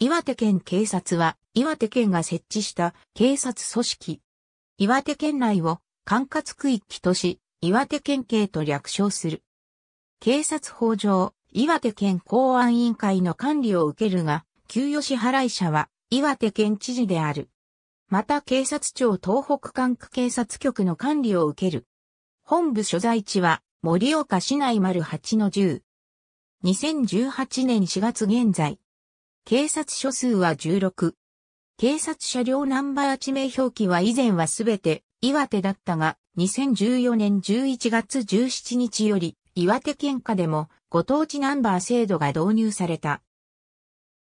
岩手県警察は、岩手県が設置した警察組織。岩手県内を管轄区域とし、岩手県警と略称する。警察法上、岩手県公安委員会の管理を受けるが、給与支払い者は岩手県知事である。また警察庁東北管区警察局の管理を受ける。本部所在地は盛岡市内丸8の10。2018年4月現在、警察署数は16。警察車両ナンバー地名表記は以前はすべて岩手だったが、2014年11月17日より岩手県下でもご当地ナンバー制度が導入された。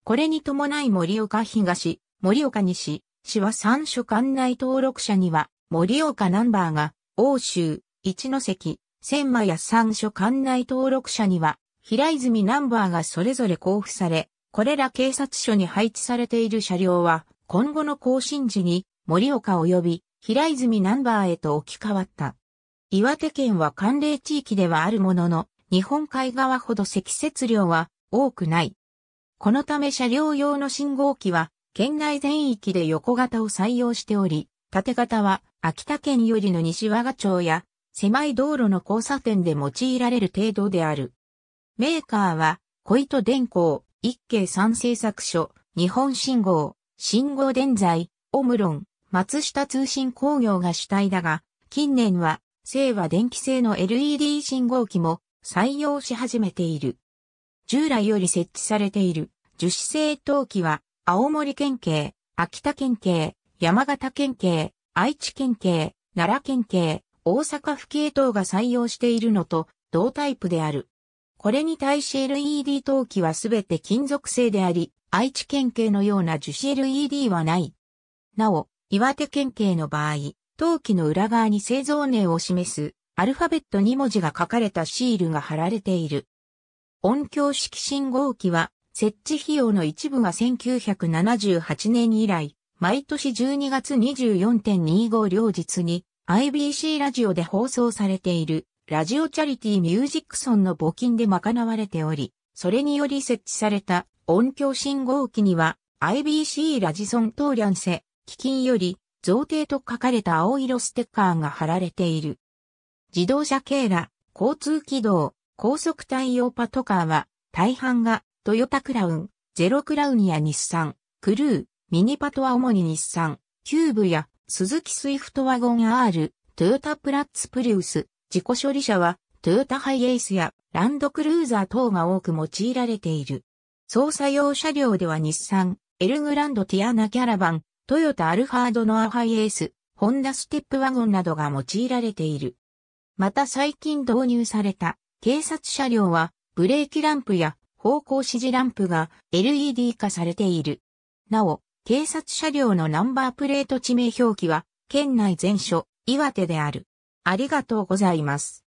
これに伴い森岡東、森岡西、市は三所管内登録者には、森岡ナンバーが、欧州、一関、千間や三所管内登録者には、平泉ナンバーがそれぞれ交付され、これら警察署に配置されている車両は、今後の更新時に森岡及び平泉ナンバーへと置き換わった。岩手県は寒冷地域ではあるものの、日本海側ほど積雪量は多くない。このため車両用の信号機は、県内全域で横型を採用しており、縦型は秋田県よりの西和賀町や狭い道路の交差点で用いられる程度である。メーカーは、小糸電工、一景三製作所、日本信号、信号電材、オムロン、松下通信工業が主体だが、近年は、清和電気製の LED 信号機も採用し始めている。従来より設置されている樹脂製陶器は、青森県警、秋田県警、山形県警、愛知県警、奈良県警、大阪府警等が採用しているのと同タイプである。これに対し LED 陶器はすべて金属製であり、愛知県警のような樹脂 LED はない。なお、岩手県警の場合、陶器の裏側に製造年を示すアルファベット2文字が書かれたシールが貼られている。音響式信号機は設置費用の一部が1978年以来、毎年12月24.25両日に IBC ラジオで放送されているラジオチャリティミュージックソンの募金で賄われており、それにより設置された音響信号機には IBC ラジソントーリャンセ、基金より贈呈と書かれた青色ステッカーが貼られている。自動車系ら、交通機動、高速対応パトカーは、大半がトヨタクラウン、ゼロクラウンや日産、クルー、ミニパトは主に日産、キューブや、鈴木スイフトワゴン R、トヨタプラッツプリウス、自己処理車はトヨタハイエースやランドクルーザー等が多く用いられている。操作用車両では日産、エルグランドティアナキャラバン、トヨタアルファードノアハイエース、ホンダステップワゴンなどが用いられている。また最近導入された警察車両はブレーキランプや方向指示ランプが LED 化されている。なお、警察車両のナンバープレート地名表記は県内全所、岩手である。ありがとうございます。